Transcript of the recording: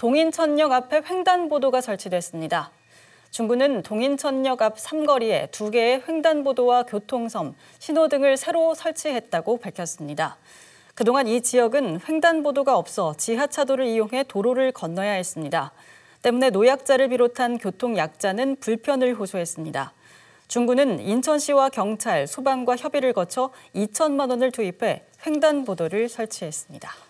동인천역 앞에 횡단보도가 설치됐습니다. 중구는 동인천역 앞 삼거리에 두 개의 횡단보도와 교통섬, 신호등을 새로 설치했다고 밝혔습니다. 그동안 이 지역은 횡단보도가 없어 지하차도를 이용해 도로를 건너야 했습니다. 때문에 노약자를 비롯한 교통약자는 불편을 호소했습니다. 중구는 인천시와 경찰, 소방과 협의를 거쳐 2천만 원을 투입해 횡단보도를 설치했습니다.